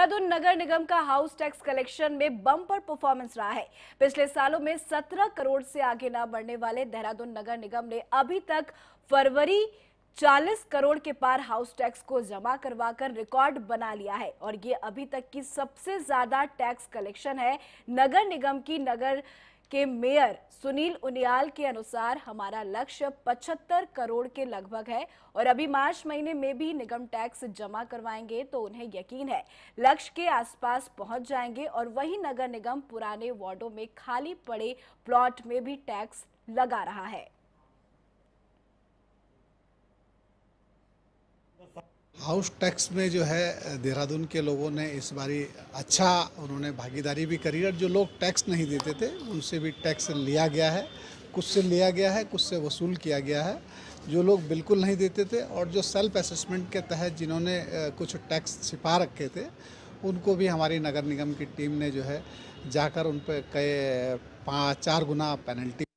देहरादून नगर निगम का हाउस टैक्स कलेक्शन में बम्पर परफॉर्मेंस रहा है पिछले सालों में 17 करोड़ से आगे ना बढ़ने वाले देहरादून नगर निगम ने अभी तक फरवरी 40 करोड़ के पार हाउस टैक्स को जमा करवाकर रिकॉर्ड बना लिया है और ये अभी तक की सबसे ज्यादा टैक्स कलेक्शन है नगर निगम की नगर के मेयर सुनील उनियाल के अनुसार हमारा लक्ष्य 75 करोड़ के लगभग है और अभी मार्च महीने में भी निगम टैक्स जमा करवाएंगे तो उन्हें यकीन है लक्ष्य के आसपास पहुंच जाएंगे और वही नगर निगम पुराने वार्डो में खाली पड़े प्लॉट में भी टैक्स लगा रहा है हाउस टैक्स में जो है देहरादून के लोगों ने इस बारी अच्छा उन्होंने भागीदारी भी करी और जो लोग टैक्स नहीं देते थे उनसे भी टैक्स लिया गया है कुछ से लिया गया है कुछ से वसूल किया गया है जो लोग बिल्कुल नहीं देते थे और जो सेल्फ असेसमेंट के तहत जिन्होंने कुछ टैक्स छिपा रखे थे उनको भी हमारी नगर निगम की टीम ने जो है जाकर उन पर कई पाँच चार गुना पेनल्टी